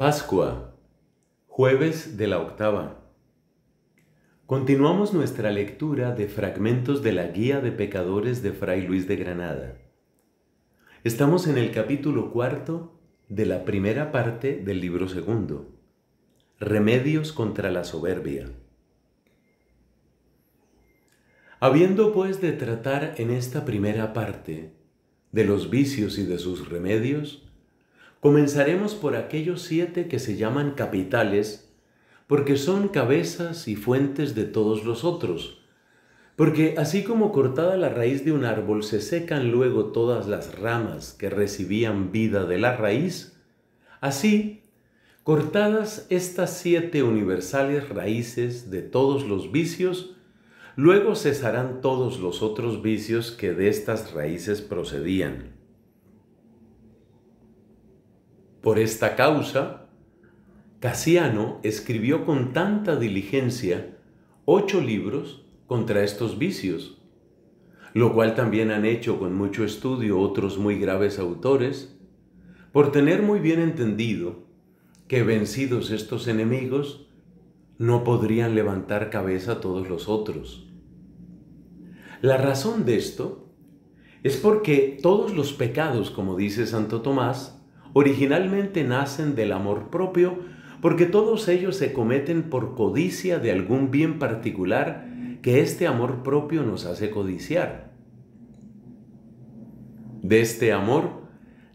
Pascua, jueves de la octava. Continuamos nuestra lectura de fragmentos de la Guía de Pecadores de Fray Luis de Granada. Estamos en el capítulo cuarto de la primera parte del libro segundo, Remedios contra la soberbia. Habiendo pues de tratar en esta primera parte de los vicios y de sus remedios, Comenzaremos por aquellos siete que se llaman capitales, porque son cabezas y fuentes de todos los otros. Porque así como cortada la raíz de un árbol se secan luego todas las ramas que recibían vida de la raíz, así, cortadas estas siete universales raíces de todos los vicios, luego cesarán todos los otros vicios que de estas raíces procedían. Por esta causa, Casiano escribió con tanta diligencia ocho libros contra estos vicios, lo cual también han hecho con mucho estudio otros muy graves autores, por tener muy bien entendido que vencidos estos enemigos, no podrían levantar cabeza todos los otros. La razón de esto es porque todos los pecados, como dice Santo Tomás, originalmente nacen del amor propio porque todos ellos se cometen por codicia de algún bien particular que este amor propio nos hace codiciar. De este amor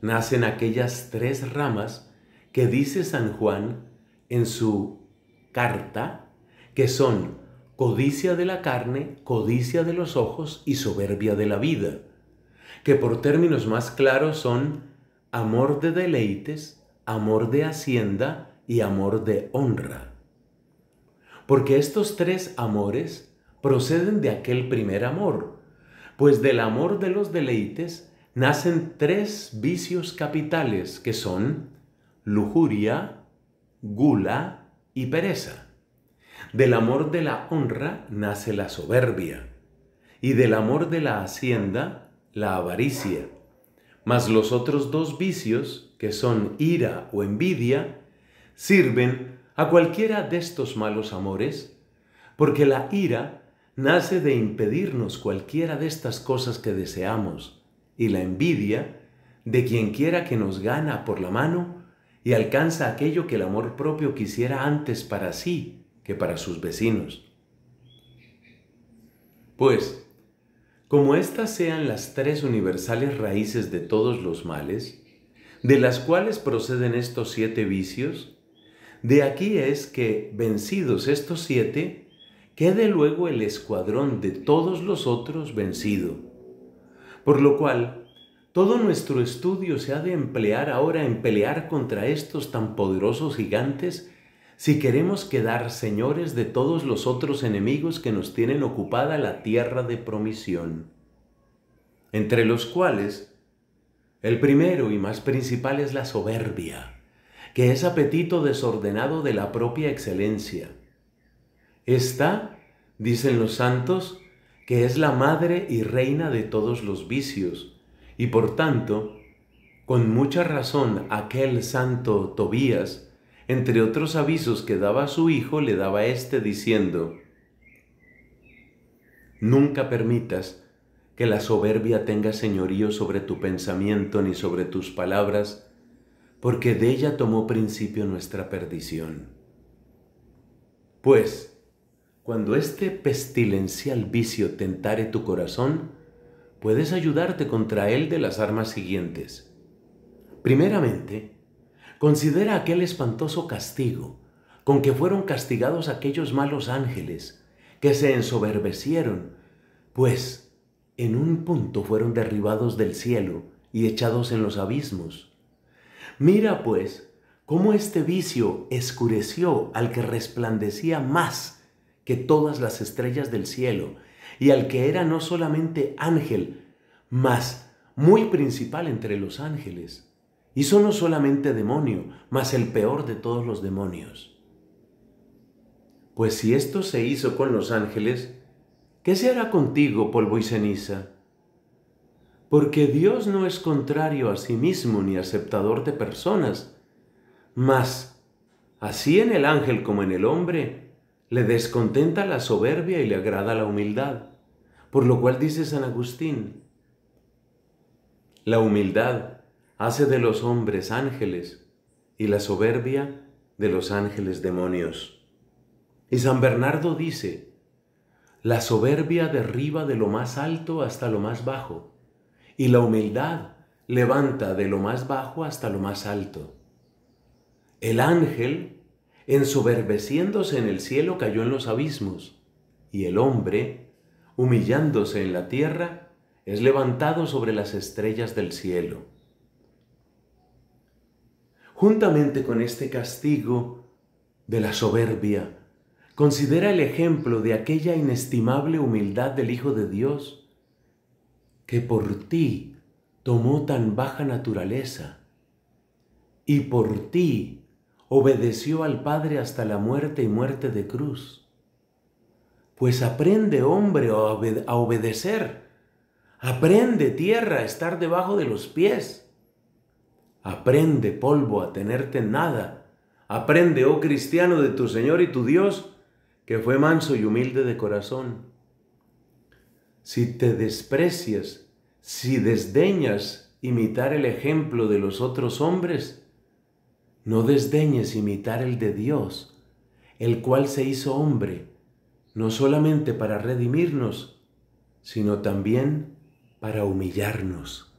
nacen aquellas tres ramas que dice San Juan en su carta, que son codicia de la carne, codicia de los ojos y soberbia de la vida, que por términos más claros son amor de deleites, amor de hacienda y amor de honra. Porque estos tres amores proceden de aquel primer amor, pues del amor de los deleites nacen tres vicios capitales que son lujuria, gula y pereza. Del amor de la honra nace la soberbia y del amor de la hacienda la avaricia mas los otros dos vicios, que son ira o envidia, sirven a cualquiera de estos malos amores, porque la ira nace de impedirnos cualquiera de estas cosas que deseamos, y la envidia de quien quiera que nos gana por la mano y alcanza aquello que el amor propio quisiera antes para sí que para sus vecinos. Pues, como estas sean las tres universales raíces de todos los males, de las cuales proceden estos siete vicios, de aquí es que, vencidos estos siete, quede luego el escuadrón de todos los otros vencido. Por lo cual, todo nuestro estudio se ha de emplear ahora en pelear contra estos tan poderosos gigantes si queremos quedar señores de todos los otros enemigos que nos tienen ocupada la tierra de promisión, entre los cuales el primero y más principal es la soberbia, que es apetito desordenado de la propia excelencia. Esta, dicen los santos, que es la madre y reina de todos los vicios, y por tanto, con mucha razón aquel santo Tobías, entre otros avisos que daba a su hijo, le daba este diciendo, Nunca permitas que la soberbia tenga señorío sobre tu pensamiento ni sobre tus palabras, porque de ella tomó principio nuestra perdición. Pues, cuando este pestilencial vicio tentare tu corazón, puedes ayudarte contra él de las armas siguientes. Primeramente, Considera aquel espantoso castigo con que fueron castigados aquellos malos ángeles que se ensoberbecieron, pues en un punto fueron derribados del cielo y echados en los abismos. Mira, pues, cómo este vicio escureció al que resplandecía más que todas las estrellas del cielo, y al que era no solamente ángel, mas muy principal entre los ángeles. Y no solamente demonio, mas el peor de todos los demonios. Pues si esto se hizo con los ángeles, ¿qué se hará contigo, polvo y ceniza? Porque Dios no es contrario a sí mismo ni aceptador de personas, mas así en el ángel como en el hombre, le descontenta la soberbia y le agrada la humildad. Por lo cual dice San Agustín, la humildad hace de los hombres ángeles y la soberbia de los ángeles demonios. Y San Bernardo dice, la soberbia derriba de lo más alto hasta lo más bajo, y la humildad levanta de lo más bajo hasta lo más alto. El ángel, ensoberbeciéndose en el cielo, cayó en los abismos, y el hombre, humillándose en la tierra, es levantado sobre las estrellas del cielo juntamente con este castigo de la soberbia, considera el ejemplo de aquella inestimable humildad del Hijo de Dios, que por ti tomó tan baja naturaleza y por ti obedeció al Padre hasta la muerte y muerte de cruz. Pues aprende, hombre, a obedecer. Aprende, tierra, a estar debajo de los pies Aprende, polvo, a tenerte nada. Aprende, oh cristiano, de tu Señor y tu Dios, que fue manso y humilde de corazón. Si te desprecias, si desdeñas imitar el ejemplo de los otros hombres, no desdeñes imitar el de Dios, el cual se hizo hombre, no solamente para redimirnos, sino también para humillarnos.